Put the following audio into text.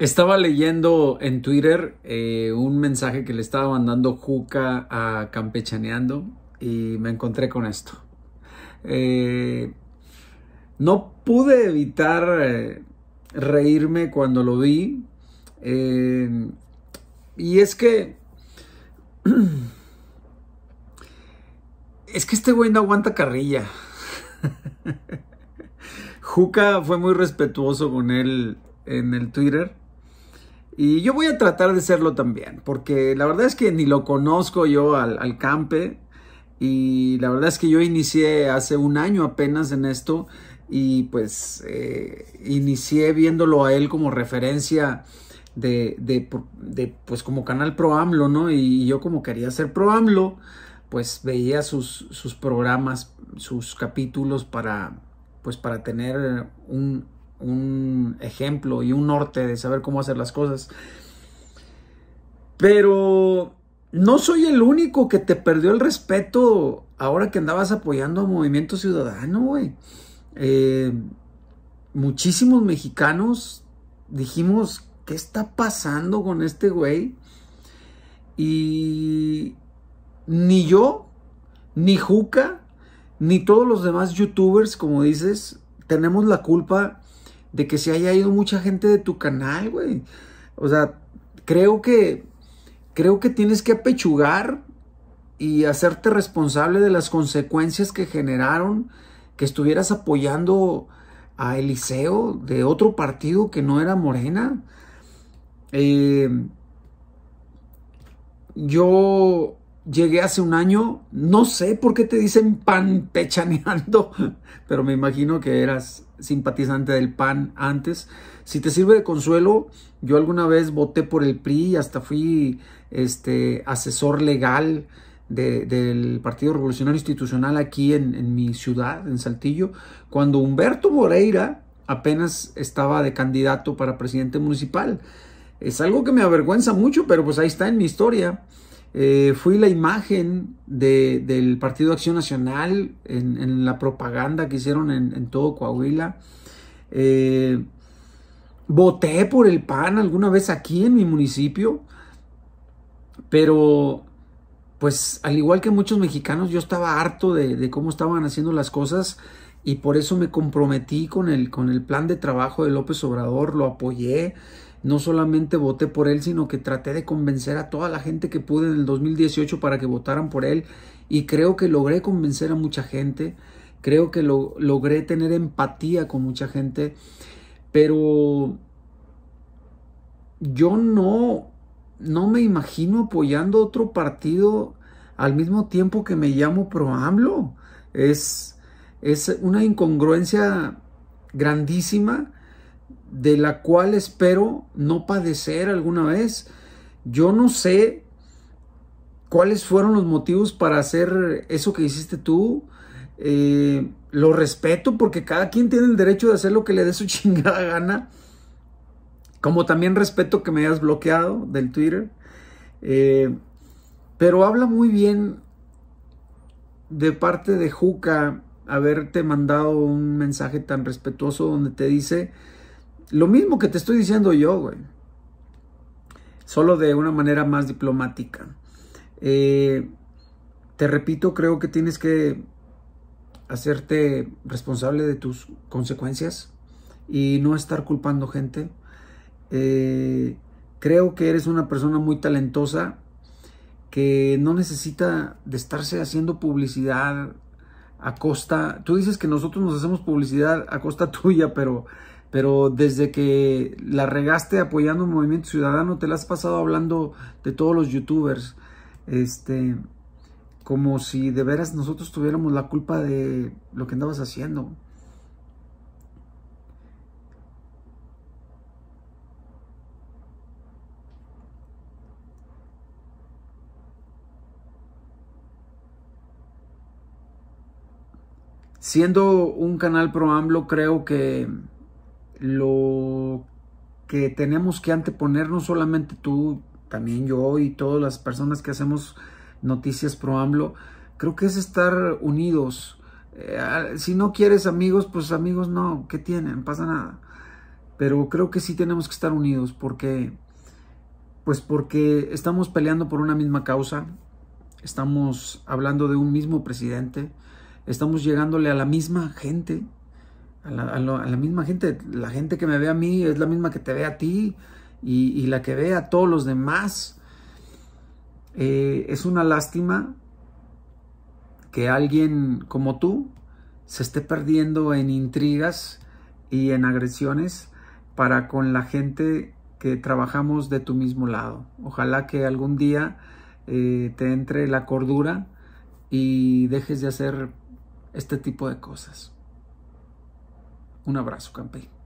Estaba leyendo en Twitter eh, un mensaje que le estaba mandando Juca a Campechaneando y me encontré con esto. Eh, no pude evitar eh, reírme cuando lo vi. y es que... Es que este güey no aguanta carrilla. Juca fue muy respetuoso con él en el Twitter. Y yo voy a tratar de serlo también, porque la verdad es que ni lo conozco yo al, al campe. Y la verdad es que yo inicié hace un año apenas en esto y pues eh, inicié viéndolo a él como referencia de, de, pues como canal pro ¿no? Y yo como quería ser pro pues veía sus, sus programas, sus capítulos para pues para tener un, un ejemplo y un norte de saber cómo hacer las cosas. Pero no soy el único que te perdió el respeto ahora que andabas apoyando a Movimiento Ciudadano, güey. Eh, muchísimos mexicanos dijimos, ¿qué está pasando con este güey? Y ni yo, ni Juca, ni todos los demás youtubers, como dices, tenemos la culpa de que se haya ido mucha gente de tu canal, güey. O sea, creo que, creo que tienes que apechugar y hacerte responsable de las consecuencias que generaron que estuvieras apoyando a Eliseo de otro partido que no era Morena. Eh, yo llegué hace un año, no sé por qué te dicen pan pechaneando, pero me imagino que eras simpatizante del PAN antes. Si te sirve de consuelo, yo alguna vez voté por el PRI, hasta fui este, asesor legal del Partido Revolucionario Institucional aquí en, en, mi ciudad, en Saltillo, cuando Humberto Moreira apenas estaba de candidato para presidente municipal. Es algo que me avergüenza mucho, pero pues ahí está en mi historia. Eh, fui la imagen del Partido Acción Nacional en, la propaganda que hicieron en, todo Coahuila. Eh, voté por el PAN alguna vez aquí en mi municipio, pero pues al igual que muchos mexicanos yo estaba harto de, cómo estaban haciendo las cosas y por eso me comprometí con el plan de trabajo de López Obrador, lo apoyé no solamente voté por él, sino que traté de convencer a toda la gente que pude en el 2018 para que votaran por él y creo que logré convencer a mucha gente, creo que logré tener empatía con mucha gente, pero yo no, no me imagino apoyando otro partido al mismo tiempo que me llamo pro AMLO. Es, es una incongruencia grandísima de la cual espero no padecer alguna vez. Yo no sé cuáles fueron los motivos para hacer eso que hiciste tú. Eh, lo respeto porque cada quien tiene el derecho de hacer lo que le dé su chingada gana. Como también respeto que me hayas bloqueado del Twitter. Eh, pero habla muy bien de parte de Juca haberte mandado un mensaje tan respetuoso donde te dice lo mismo que te estoy diciendo yo, güey. Solo de una manera más diplomática. Eh, te repito, creo que tienes que hacerte responsable de tus consecuencias y no estar culpando gente. Eh, creo que eres una persona muy talentosa que no necesita de estarse haciendo publicidad a costa. Tú dices que nosotros nos hacemos publicidad a costa tuya, pero pero desde que la regaste apoyando un movimiento ciudadano, te la has pasado hablando de todos los youtubers, este, como si de veras nosotros tuviéramos la culpa de lo que andabas haciendo. Siendo un canal pro AMLO, creo que lo que tenemos que anteponer, no solamente tú, también yo y todas las personas que hacemos noticias pro AMLO, creo que es estar unidos. Eh, si no quieres amigos, pues amigos no, ¿qué tienen? Pasa nada. Pero creo que sí tenemos que estar unidos porque, pues porque estamos peleando por una misma causa, estamos hablando de un mismo presidente, estamos llegándole a la misma gente, a la, misma gente, la gente que me ve a mí es la misma que te ve a ti y, la que ve a todos los demás. Eh, es una lástima que alguien como tú se esté perdiendo en intrigas y en agresiones para con la gente que trabajamos de tu mismo lado. Ojalá que algún día eh, te entre la cordura y dejes de hacer este tipo de cosas. Un abrazo, Campe.